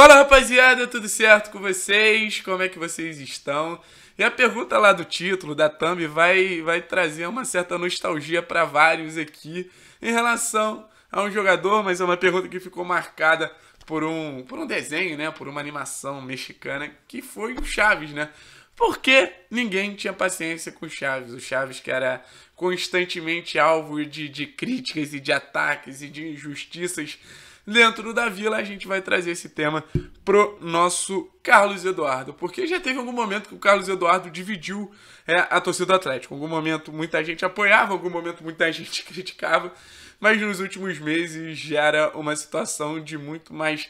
Fala rapaziada, tudo certo com vocês? Como é que vocês estão? E a pergunta lá do título da thumb vai, vai trazer uma certa nostalgia para vários aqui em relação a um jogador, mas é uma pergunta que ficou marcada por um, por um desenho, né? Por uma animação mexicana que foi o Chaves, né? Porque ninguém tinha paciência com o Chaves. O Chaves que era constantemente alvo de, de críticas e de ataques e de injustiças dentro da vila, a gente vai trazer esse tema pro nosso Carlos Eduardo, porque já teve algum momento que o Carlos Eduardo dividiu é, a torcida do Atlético. Algum momento muita gente apoiava, algum momento muita gente criticava, mas nos últimos meses já era uma situação de muito mais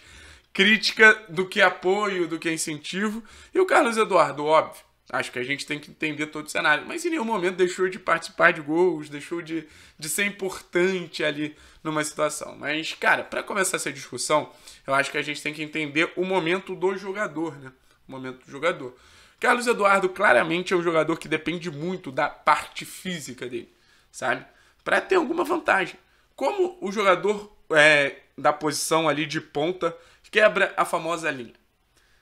crítica do que apoio, do que incentivo. E o Carlos Eduardo, óbvio, Acho que a gente tem que entender todo o cenário. Mas em nenhum momento deixou de participar de gols, deixou de, de ser importante ali numa situação. Mas, cara, para começar essa discussão, eu acho que a gente tem que entender o momento do jogador, né? O momento do jogador. Carlos Eduardo claramente é um jogador que depende muito da parte física dele, sabe? Para ter alguma vantagem. Como o jogador é, da posição ali de ponta quebra a famosa linha?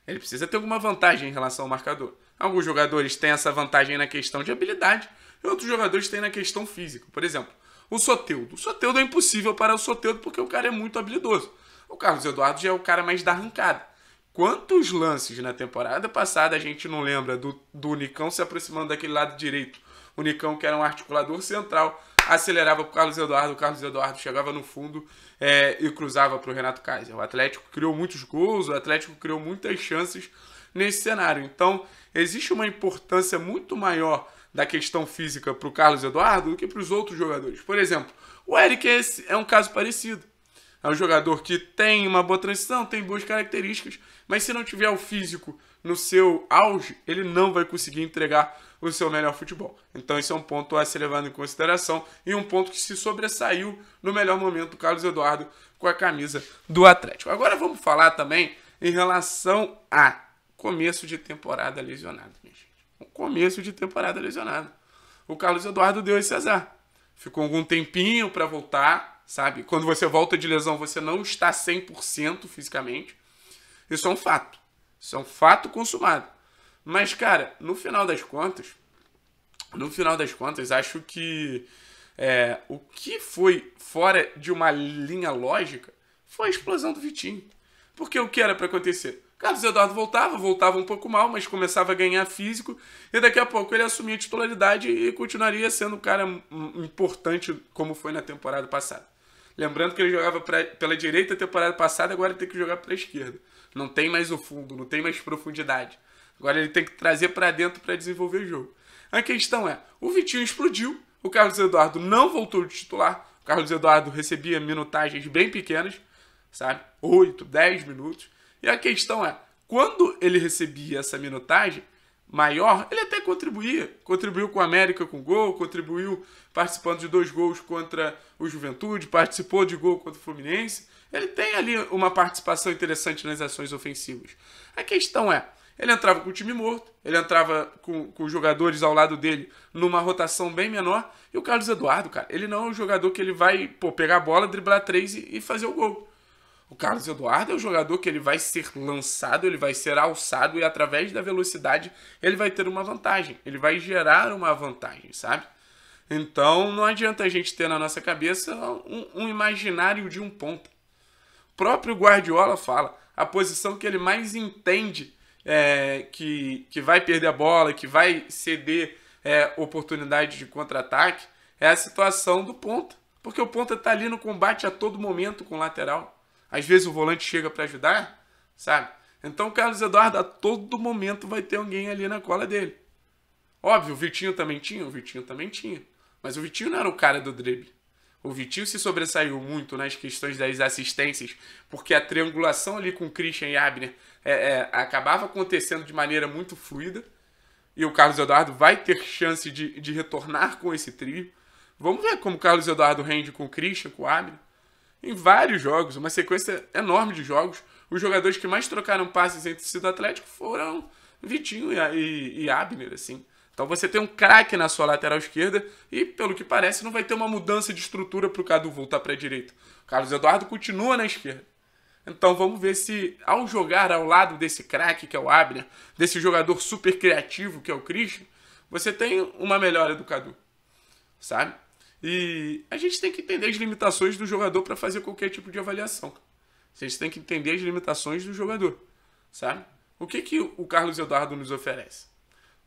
Ele precisa ter alguma vantagem em relação ao marcador. Alguns jogadores têm essa vantagem na questão de habilidade e outros jogadores têm na questão física. Por exemplo, o Soteudo. O Soteudo é impossível para o Soteudo porque o cara é muito habilidoso. O Carlos Eduardo já é o cara mais da arrancada. Quantos lances na temporada passada a gente não lembra do, do Nicão se aproximando daquele lado direito? O Nicão, que era um articulador central, acelerava para o Carlos Eduardo, o Carlos Eduardo chegava no fundo é, e cruzava para o Renato Kaiser. O Atlético criou muitos gols, o Atlético criou muitas chances nesse cenário. Então, existe uma importância muito maior da questão física para o Carlos Eduardo do que para os outros jogadores. Por exemplo, o Eric é, é um caso parecido. É um jogador que tem uma boa transição, tem boas características, mas se não tiver o físico no seu auge, ele não vai conseguir entregar o seu melhor futebol. Então esse é um ponto a ser levado em consideração e um ponto que se sobressaiu no melhor momento do Carlos Eduardo com a camisa do Atlético. Agora vamos falar também em relação a começo de temporada lesionado, minha gente. Um começo de temporada lesionado. O Carlos Eduardo deu esse azar. Ficou algum tempinho para voltar, sabe? Quando você volta de lesão, você não está 100% fisicamente. Isso é um fato. Isso é um fato consumado. Mas, cara, no final das contas, no final das contas, acho que é, o que foi fora de uma linha lógica foi a explosão do Vitinho. Porque o que era para acontecer? Carlos Eduardo voltava, voltava um pouco mal, mas começava a ganhar físico, e daqui a pouco ele assumia a titularidade e continuaria sendo um cara importante como foi na temporada passada. Lembrando que ele jogava pra, pela direita temporada passada, agora tem que jogar para a esquerda. Não tem mais o fundo, não tem mais profundidade. Agora ele tem que trazer para dentro para desenvolver o jogo. A questão é, o Vitinho explodiu, o Carlos Eduardo não voltou de titular, o Carlos Eduardo recebia minutagens bem pequenas, sabe? 8, 10 minutos. E a questão é, quando ele recebia essa minutagem maior, ele até contribuía. Contribuiu com a América com gol, contribuiu participando de dois gols contra o Juventude, participou de gol contra o Fluminense. Ele tem ali uma participação interessante nas ações ofensivas. A questão é, ele entrava com o time morto, ele entrava com, com jogadores ao lado dele numa rotação bem menor. E o Carlos Eduardo, cara, ele não é um jogador que ele vai pô, pegar a bola, driblar três e, e fazer o gol. O Carlos Eduardo é um jogador que ele vai ser lançado, ele vai ser alçado e através da velocidade ele vai ter uma vantagem, ele vai gerar uma vantagem, sabe? Então não adianta a gente ter na nossa cabeça um, um imaginário de um ponto. O próprio Guardiola fala, a posição que ele mais entende é, que, que vai perder a bola, que vai ceder é, oportunidade de contra-ataque, é a situação do ponta. Porque o ponta está ali no combate a todo momento com o lateral. Às vezes o volante chega para ajudar, sabe? Então o Carlos Eduardo a todo momento vai ter alguém ali na cola dele. Óbvio, o Vitinho também tinha, o Vitinho também tinha. Mas o Vitinho não era o cara do drible. O Vitinho se sobressaiu muito nas questões das assistências, porque a triangulação ali com Christian e Abner é, é, acabava acontecendo de maneira muito fluida. E o Carlos Eduardo vai ter chance de, de retornar com esse trio. Vamos ver como o Carlos Eduardo rende com o Christian, com o Abner em vários jogos, uma sequência enorme de jogos. Os jogadores que mais trocaram passes entre si do Atlético foram Vitinho e, e, e Abner, assim. Então você tem um craque na sua lateral esquerda e, pelo que parece, não vai ter uma mudança de estrutura para o Cadu voltar para a direita. O Carlos Eduardo continua na esquerda. Então vamos ver se, ao jogar ao lado desse craque que é o Abner, desse jogador super criativo que é o Christian, você tem uma melhora do Cadu, sabe? E a gente tem que entender as limitações do jogador para fazer qualquer tipo de avaliação. A gente tem que entender as limitações do jogador, sabe? O que, que o Carlos Eduardo nos oferece?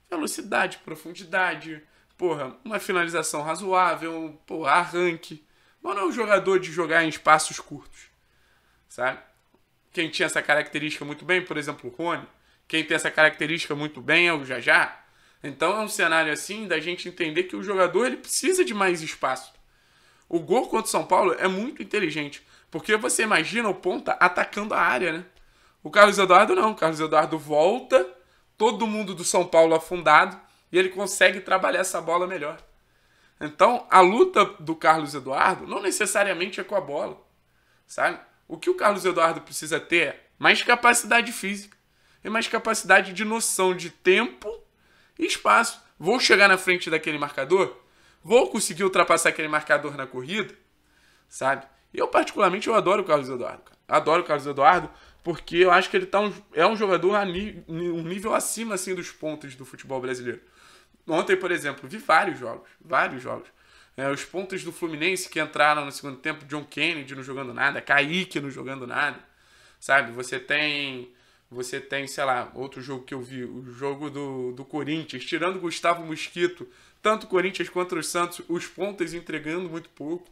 Velocidade, profundidade, porra, uma finalização razoável, porra, arranque. Mas não é um jogador de jogar em espaços curtos, sabe? Quem tinha essa característica muito bem, por exemplo, o Rony. Quem tem essa característica muito bem é o Jajá. Então é um cenário assim da gente entender que o jogador ele precisa de mais espaço. O gol contra o São Paulo é muito inteligente, porque você imagina o ponta atacando a área, né? O Carlos Eduardo não, o Carlos Eduardo volta, todo mundo do São Paulo afundado e ele consegue trabalhar essa bola melhor. Então, a luta do Carlos Eduardo não necessariamente é com a bola, sabe? O que o Carlos Eduardo precisa ter é mais capacidade física e mais capacidade de noção de tempo espaço. Vou chegar na frente daquele marcador? Vou conseguir ultrapassar aquele marcador na corrida? Sabe? Eu, particularmente, eu adoro o Carlos Eduardo. Adoro o Carlos Eduardo porque eu acho que ele tá um, é um jogador a um nível acima assim, dos pontos do futebol brasileiro. Ontem, por exemplo, vi vários jogos, vários jogos. É, os pontos do Fluminense que entraram no segundo tempo, John Kennedy não jogando nada, Kaique não jogando nada, sabe? Você tem você tem, sei lá, outro jogo que eu vi, o jogo do, do Corinthians, tirando Gustavo Mosquito, tanto o Corinthians quanto o Santos, os pontas entregando muito pouco.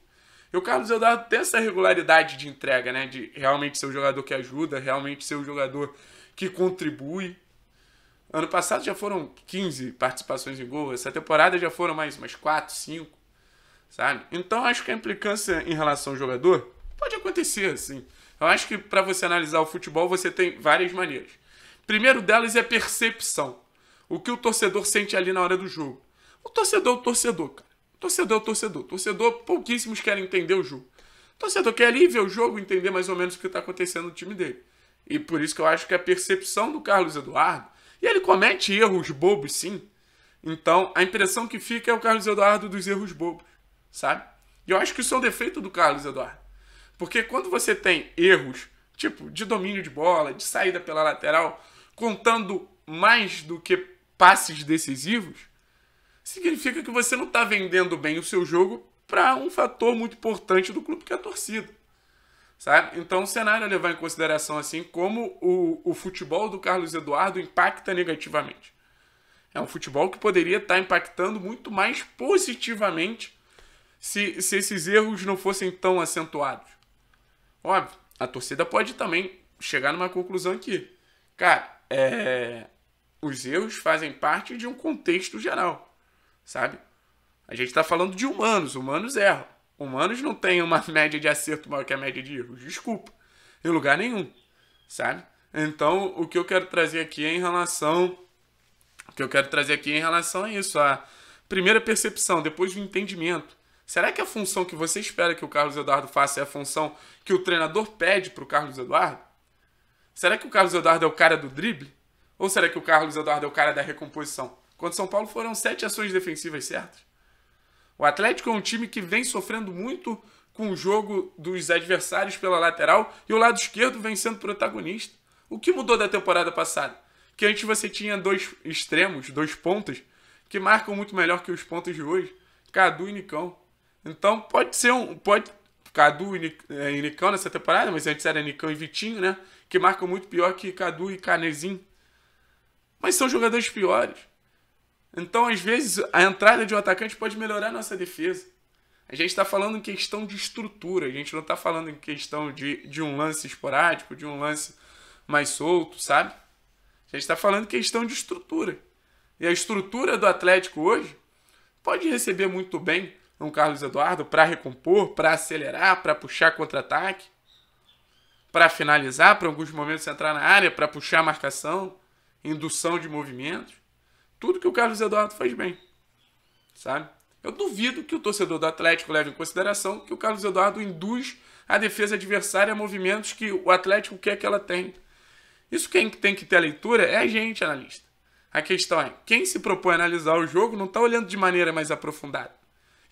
E o Carlos Eduardo tem essa regularidade de entrega, né? De realmente ser o jogador que ajuda, realmente ser o jogador que contribui. Ano passado já foram 15 participações em gol, essa temporada já foram mais, mais 4, 5, sabe? Então acho que a implicância em relação ao jogador pode acontecer, assim. Eu acho que para você analisar o futebol, você tem várias maneiras. Primeiro delas é a percepção. O que o torcedor sente ali na hora do jogo. O torcedor é o torcedor, cara. O torcedor é o torcedor. O torcedor, pouquíssimos querem entender o jogo. O torcedor quer ali ver o jogo, entender mais ou menos o que está acontecendo no time dele. E por isso que eu acho que é a percepção do Carlos Eduardo, e ele comete erros bobos, sim. Então, a impressão que fica é o Carlos Eduardo dos erros bobos, sabe? E eu acho que isso é um defeito do Carlos Eduardo. Porque quando você tem erros, tipo de domínio de bola, de saída pela lateral, contando mais do que passes decisivos, significa que você não está vendendo bem o seu jogo para um fator muito importante do clube que é a torcida. Sabe? Então, o cenário a levar em consideração assim como o, o futebol do Carlos Eduardo impacta negativamente. É um futebol que poderia estar tá impactando muito mais positivamente se, se esses erros não fossem tão acentuados. Óbvio, a torcida pode também chegar numa conclusão que, cara, é, os erros fazem parte de um contexto geral, sabe? A gente está falando de humanos, humanos erram. Humanos não têm uma média de acerto maior que a média de erros, desculpa, em lugar nenhum, sabe? Então, o que eu quero trazer aqui é em relação. O que eu quero trazer aqui é em relação a isso, a primeira percepção, depois o entendimento. Será que a função que você espera que o Carlos Eduardo faça é a função que o treinador pede para o Carlos Eduardo? Será que o Carlos Eduardo é o cara do drible? Ou será que o Carlos Eduardo é o cara da recomposição? Quando São Paulo foram sete ações defensivas certas. O Atlético é um time que vem sofrendo muito com o jogo dos adversários pela lateral e o lado esquerdo vem sendo protagonista. O que mudou da temporada passada? Que antes você tinha dois extremos, dois pontas, que marcam muito melhor que os pontas de hoje, Cadu e Nicão. Então pode ser um. Pode, Cadu é, e, Nicão nessa temporada, mas antes era Nicão e Vitinho, né? Que marcam muito pior que Cadu e Canezinho. Mas são jogadores piores. Então, às vezes, a entrada de um atacante pode melhorar a nossa defesa. A gente está falando em questão de estrutura, a gente não está falando em questão de, de um lance esporádico, de um lance mais solto, sabe? A gente está falando em questão de estrutura. E a estrutura do Atlético hoje pode receber muito bem um Carlos Eduardo para recompor, para acelerar, para puxar contra-ataque, para finalizar, para alguns momentos entrar na área, para puxar a marcação, indução de movimentos. Tudo que o Carlos Eduardo faz bem, sabe? Eu duvido que o torcedor do Atlético leve em consideração que o Carlos Eduardo induz a defesa adversária a movimentos que o Atlético quer que ela tenha. Isso quem tem que ter a leitura é a gente, analista. A questão é, quem se propõe a analisar o jogo não está olhando de maneira mais aprofundada.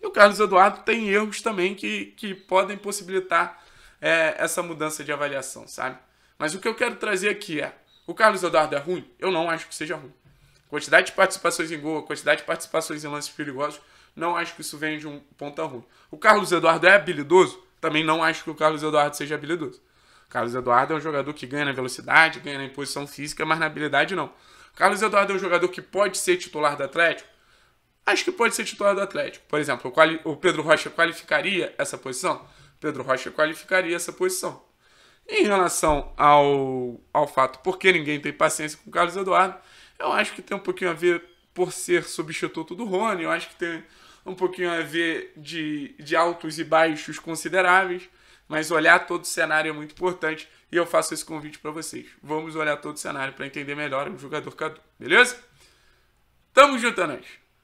E o Carlos Eduardo tem erros também que, que podem possibilitar é, essa mudança de avaliação, sabe? Mas o que eu quero trazer aqui é: o Carlos Eduardo é ruim? Eu não acho que seja ruim. Quantidade de participações em gol, quantidade de participações em lances perigosos, não acho que isso venha de um ponta ruim. O Carlos Eduardo é habilidoso? Também não acho que o Carlos Eduardo seja habilidoso. O Carlos Eduardo é um jogador que ganha na velocidade, ganha na imposição física, mas na habilidade não. O Carlos Eduardo é um jogador que pode ser titular do Atlético? acho que pode ser titular do Atlético. Por exemplo, o Pedro Rocha qualificaria essa posição? Pedro Rocha qualificaria essa posição. Em relação ao, ao fato porque ninguém tem paciência com o Carlos Eduardo, eu acho que tem um pouquinho a ver por ser substituto do Rony, eu acho que tem um pouquinho a ver de, de altos e baixos consideráveis, mas olhar todo o cenário é muito importante e eu faço esse convite para vocês. Vamos olhar todo o cenário para entender melhor o jogador Cadu, beleza? Tamo junto, Anéis! É